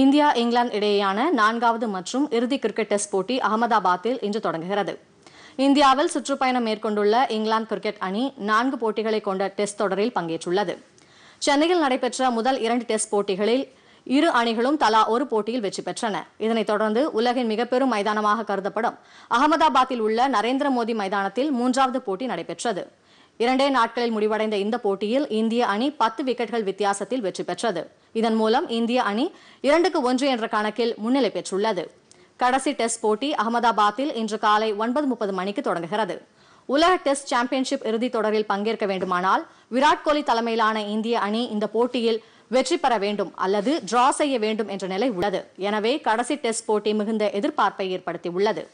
India England இடையேயான நான்காவது மற்றும் இறுதி கிரிக்கெட் டெஸ்ட் போட்டி அகமதாபாத்தில் இன்று தொடங்குகிறது இந்தியாவில் சுற்றுப்பயணம் மேற்கொண்டுள்ள இங்கிலாந்து கிரிக்கெட் அணி நான்கு போட்டிகளை கொண்ட டெஸ்ட் தொடரில் பங்கேற்றுள்ளது சென்னையில் நடைபெற்ற முதல் இரண்டு டெஸ்ட் போட்டிகளில் இரு அணிகளும் தலா ஒரு போட்டியில் வெற்றி பெற்றன இதனைத் தொடர்ந்து உலகின் மிகப்பெரும் மைதானமாக கருதப்படும் அகமதாபாத்தில் உள்ள நரேந்திர மோடி மைதானத்தில் மூன்றாவது போட்டி நடைபெற்றது இரண்டே நாட்களில் முடிவடைந்த இந்த போட்டியில் இந்திய அணி பத்து விக்கெட்கள் வித்தியாசத்தில் வெற்றி பெற்றது இதன் மூலம் இந்திய அணி இரண்டுக்கு ஒன்று என்ற கணக்கில் முன்னிலை பெற்றுள்ளது கடைசி டெஸ்ட் போட்டி அகமதாபாத்தில் இன்று காலை ஒன்பது முப்பது மணிக்கு தொடங்குகிறது உலக டெஸ்ட் சாம்பியன்ஷிப் இறுதித் தொடரில் பங்கேற்க வேண்டுமானால் விராட் கோலி தலைமையிலான இந்திய அணி இந்த போட்டியில் வெற்றி பெற வேண்டும் அல்லது டிரா செய்ய வேண்டும் என்ற நிலை உள்ளது எனவே கடைசி டெஸ்ட் போட்டி மிகுந்த எதிர்பார்ப்பை ஏற்படுத்தியுள்ளது